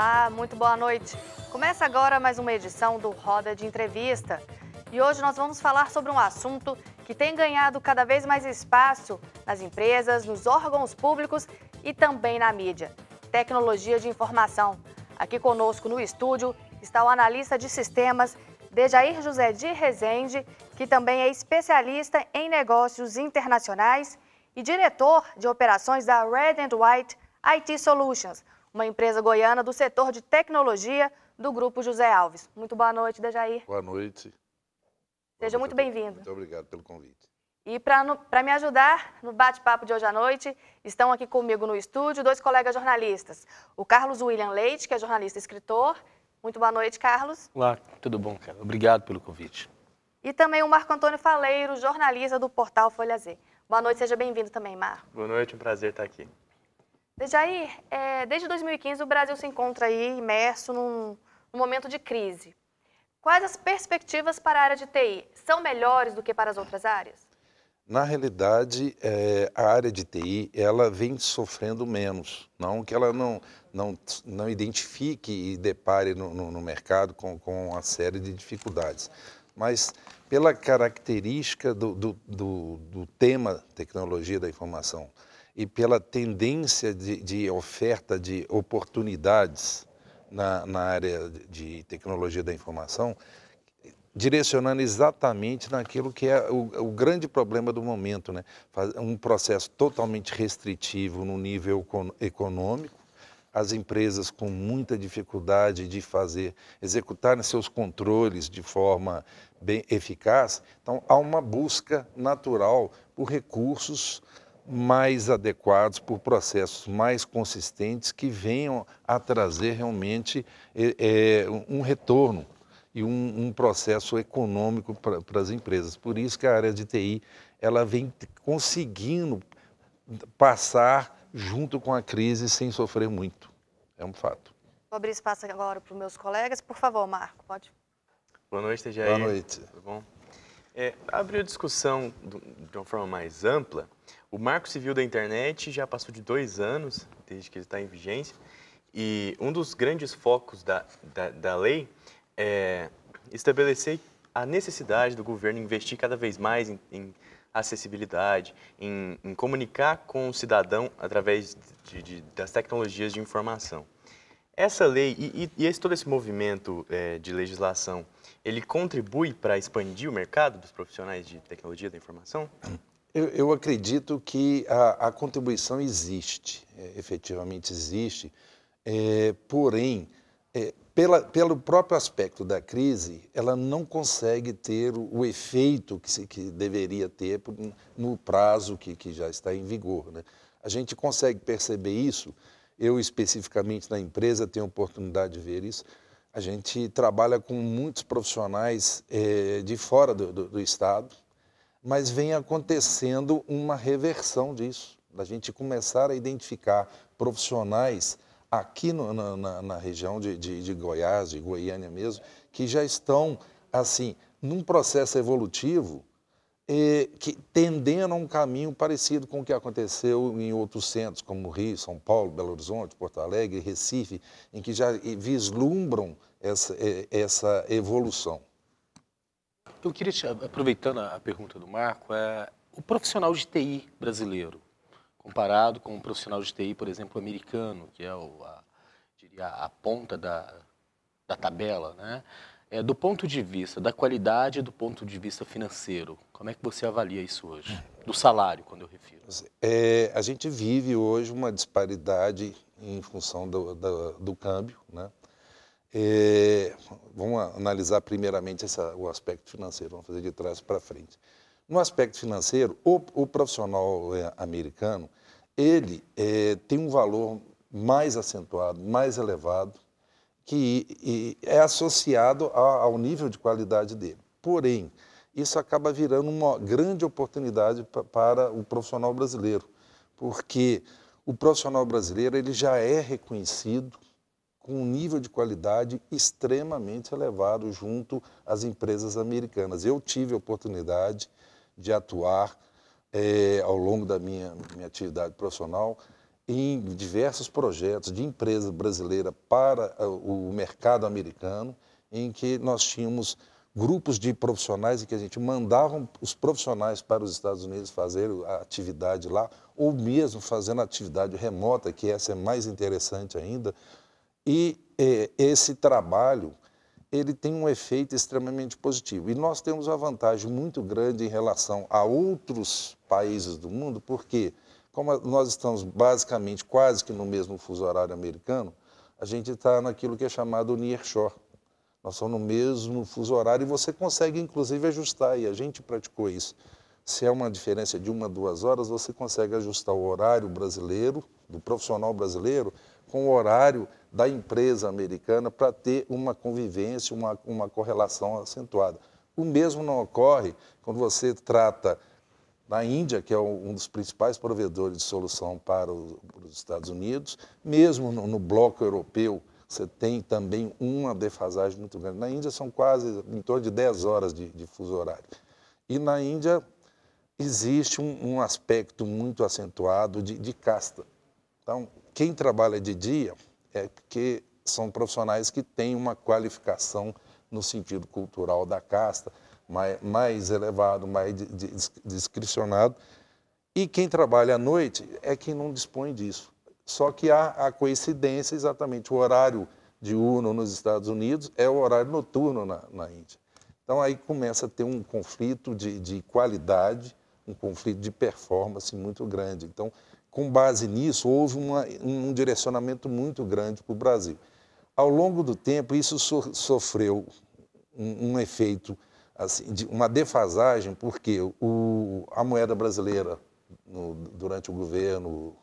Olá, muito boa noite. Começa agora mais uma edição do Roda de Entrevista. E hoje nós vamos falar sobre um assunto que tem ganhado cada vez mais espaço nas empresas, nos órgãos públicos e também na mídia: tecnologia de informação. Aqui conosco no estúdio está o analista de sistemas Dejair José de Rezende, que também é especialista em negócios internacionais e diretor de operações da Red and White IT Solutions, uma empresa goiana do setor de tecnologia do Grupo José Alves. Muito boa noite, Dejair. Boa noite. Seja muito bem-vindo. Muito obrigado pelo convite. E para me ajudar no bate-papo de hoje à noite, estão aqui comigo no estúdio dois colegas jornalistas. O Carlos William Leite, que é jornalista e escritor. Muito boa noite, Carlos. Olá, tudo bom, cara? Obrigado pelo convite. E também o Marco Antônio Faleiro, jornalista do portal Folha Z. Boa noite, seja bem-vindo também, Marco. Boa noite, um prazer estar aqui. Dejair, é, desde 2015 o Brasil se encontra aí imerso num, num momento de crise. Quais as perspectivas para a área de TI? São melhores do que para as outras áreas? Na realidade, é, a área de TI ela vem sofrendo menos, não que ela não não, não identifique e depare no, no, no mercado com, com uma série de dificuldades, mas pela característica do, do, do, do tema tecnologia da informação, e pela tendência de, de oferta de oportunidades na, na área de tecnologia da informação, direcionando exatamente naquilo que é o, o, grande problema do momento, né? Um processo totalmente restritivo no nível econômico, as empresas com muita dificuldade de fazer, executar seus controles de forma bem eficaz. Então, há uma busca natural por recursos mais adequados, por processos mais consistentes que venham a trazer realmente é, um retorno e um, um processo econômico para as empresas. Por isso que a área de TI ela vem conseguindo passar junto com a crise sem sofrer muito. É um fato. Vou abrir espaço agora para os meus colegas. Por favor, Marco, pode. Boa noite, aí. Boa noite. bom? É, abriu discussão de uma forma mais ampla o Marco Civil da Internet já passou de dois anos desde que ele está em vigência e um dos grandes focos da, da, da lei é estabelecer a necessidade do governo investir cada vez mais em, em acessibilidade, em, em, comunicar com o cidadão através de, de, das tecnologias de informação. Essa lei e, e esse, todo esse movimento é, de legislação, ele contribui para expandir o mercado dos profissionais de tecnologia da informação? Eu, eu acredito que a, a contribuição existe, é, efetivamente existe, é, porém, é, pela, pelo próprio aspecto da crise, ela não consegue ter o, o efeito que, se, que deveria ter no prazo que, que já está em vigor. Né? A gente consegue perceber isso, eu especificamente na empresa tenho oportunidade de ver isso. A gente trabalha com muitos profissionais é, de fora do, do, do Estado, mas vem acontecendo uma reversão disso, da gente começar a identificar profissionais aqui no, na, na, região de, de, de, Goiás, de Goiânia mesmo, que já estão, assim, num processo evolutivo eh, que tendendo a um caminho parecido com o que aconteceu em outros centros, como Rio, São Paulo, Belo Horizonte, Porto Alegre, Recife, em que já vislumbram essa, essa evolução. Eu queria, te, aproveitando a pergunta do Marco, é, o profissional de TI brasileiro, comparado com o profissional de TI, por exemplo, americano, que é o, a, diria, a ponta da, da tabela, né? É, do ponto de vista da qualidade do ponto de vista financeiro, como é que você avalia isso hoje? Do salário, quando eu refiro. É, a gente vive hoje uma disparidade em função do, do, do câmbio, né? É, vamos analisar primeiramente essa, o aspecto financeiro, vamos fazer de trás para frente. No aspecto financeiro, o, o profissional é, americano, ele é, tem um valor mais acentuado, mais elevado, que é associado a, ao nível de qualidade dele. Porém, isso acaba virando uma grande oportunidade para o profissional brasileiro, porque o profissional brasileiro ele já é reconhecido com um nível de qualidade extremamente elevado junto às empresas americanas. Eu tive a oportunidade de atuar é, ao longo da minha, minha atividade profissional em diversos projetos de empresa brasileira para é, o mercado americano, em que nós tínhamos grupos de profissionais em que a gente mandava os profissionais para os Estados Unidos fazer a atividade lá, ou mesmo fazendo atividade remota, que essa é mais interessante ainda, e é, esse trabalho ele tem um efeito extremamente positivo. E nós temos uma vantagem muito grande em relação a outros países do mundo, porque como nós estamos basicamente quase que no mesmo fuso horário americano, a gente está naquilo que é chamado nearshore. Nós somos no mesmo fuso horário e você consegue, inclusive, ajustar. E a gente praticou isso. Se é uma diferença de uma, duas horas, você consegue ajustar o horário brasileiro, do profissional brasileiro, com o horário da empresa americana para ter uma convivência, uma, uma correlação acentuada. O mesmo não ocorre quando você trata na Índia, que é um dos principais provedores de solução para os, Estados Unidos, mesmo no, no, bloco europeu, você tem também uma defasagem muito grande. Na Índia são quase em torno de 10 horas de, de fuso horário. E na Índia existe um, um aspecto muito acentuado de, de casta. Então, quem trabalha de dia é que são profissionais que têm uma qualificação no sentido cultural da casta, mais, mais elevado, mais discricionado. E quem trabalha à noite é quem não dispõe disso. Só que há a coincidência exatamente, o horário diurno nos Estados Unidos é o horário noturno na, na Índia. Então aí começa a ter um conflito de, de qualidade, um conflito de performance muito grande. Então com base nisso, houve uma, um direcionamento muito grande para o Brasil. Ao longo do tempo, isso so, sofreu um, um efeito, assim, de uma defasagem, porque o, a moeda brasileira, no, durante o governo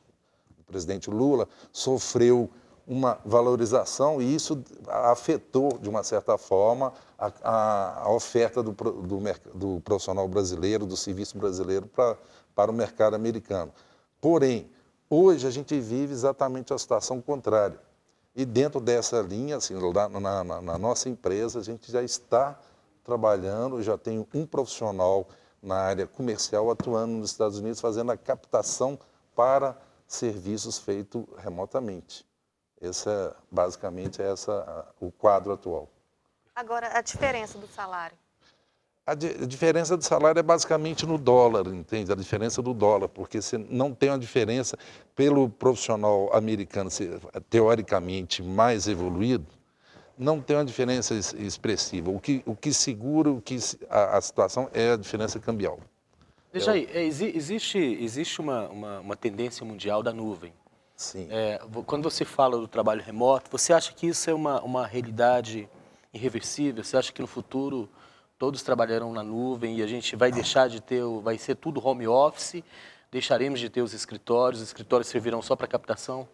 do presidente Lula, sofreu uma valorização e isso afetou, de uma certa forma, a, a oferta do, do, do profissional brasileiro, do serviço brasileiro para, para o mercado americano. Porém, hoje a gente vive exatamente a situação contrária. E dentro dessa linha, assim, lá na, na, na nossa empresa, a gente já está trabalhando, já tenho um profissional na área comercial atuando nos Estados Unidos, fazendo a captação para serviços feitos remotamente. Essa, basicamente, é essa, o quadro atual. Agora, a diferença do salário? a, diferença de salário é basicamente no dólar, entende? A diferença do dólar, porque você não tem uma diferença pelo profissional americano ser teoricamente mais evoluído, não tem uma diferença expressiva. O que, o que segura o que, a, a situação é a diferença cambial. Veja é aí, é, existe, existe uma, uma, uma, tendência mundial da nuvem. Sim. É, quando você fala do trabalho remoto, você acha que isso é uma, uma realidade irreversível? Você acha que no futuro todos trabalharão na nuvem e a gente vai deixar de ter, vai ser tudo home office, deixaremos de ter os escritórios, os escritórios servirão só para captação?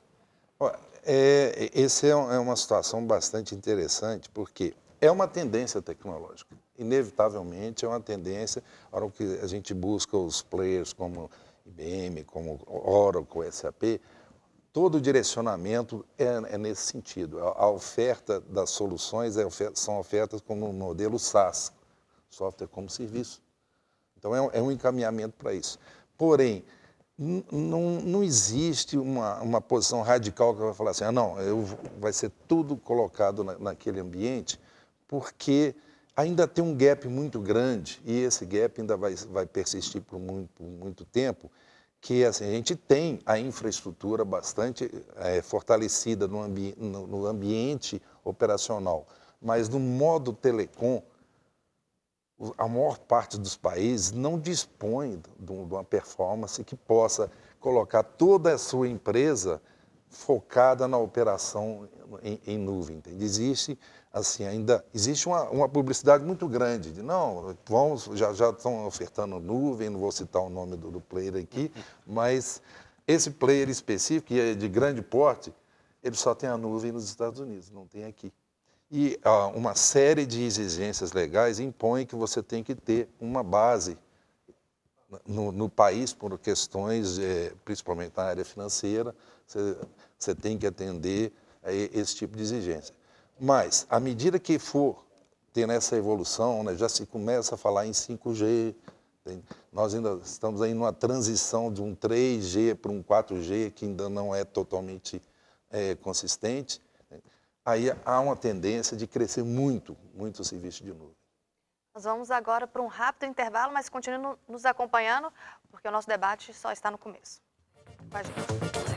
É, essa é, é, uma situação bastante interessante, porque é uma tendência tecnológica. Inevitavelmente é uma tendência, a hora que a gente busca os players como IBM, como Oracle, SAP, todo o direcionamento é, é, nesse sentido. A, oferta das soluções é são ofertas como um modelo SaaS, software como serviço. Então, é, é um encaminhamento para isso. Porém, não, não existe uma, uma posição radical que vai falar assim, ah, não, eu, vai ser tudo colocado na, naquele ambiente, porque ainda tem um gap muito grande, e esse gap ainda vai, vai persistir por muito, por muito tempo, que assim, a gente tem a infraestrutura bastante é, fortalecida no, ambi no, no ambiente operacional, mas no modo telecom, a maior parte dos países não dispõe de uma performance que possa colocar toda a sua empresa focada na operação em, em nuvem. Entende? Existe assim ainda existe uma, uma publicidade muito grande de não vamos já já estão ofertando nuvem não vou citar o nome do, do player aqui uhum. mas esse player específico que é de grande porte ele só tem a nuvem nos Estados Unidos não tem aqui e uma série de exigências legais impõe que você tem que ter uma base no, no país por questões, é, principalmente na área financeira, você, você tem que atender a é, esse tipo de exigência. Mas, à medida que for tendo essa evolução, né, já se começa a falar em 5G, tem, nós ainda estamos aí numa transição de um 3G para um 4G que ainda não é totalmente é, consistente aí há uma tendência de crescer muito, muito o serviço de nuvem. Nós vamos agora para um rápido intervalo, mas continue nos acompanhando, porque o nosso debate só está no começo. Com a gente.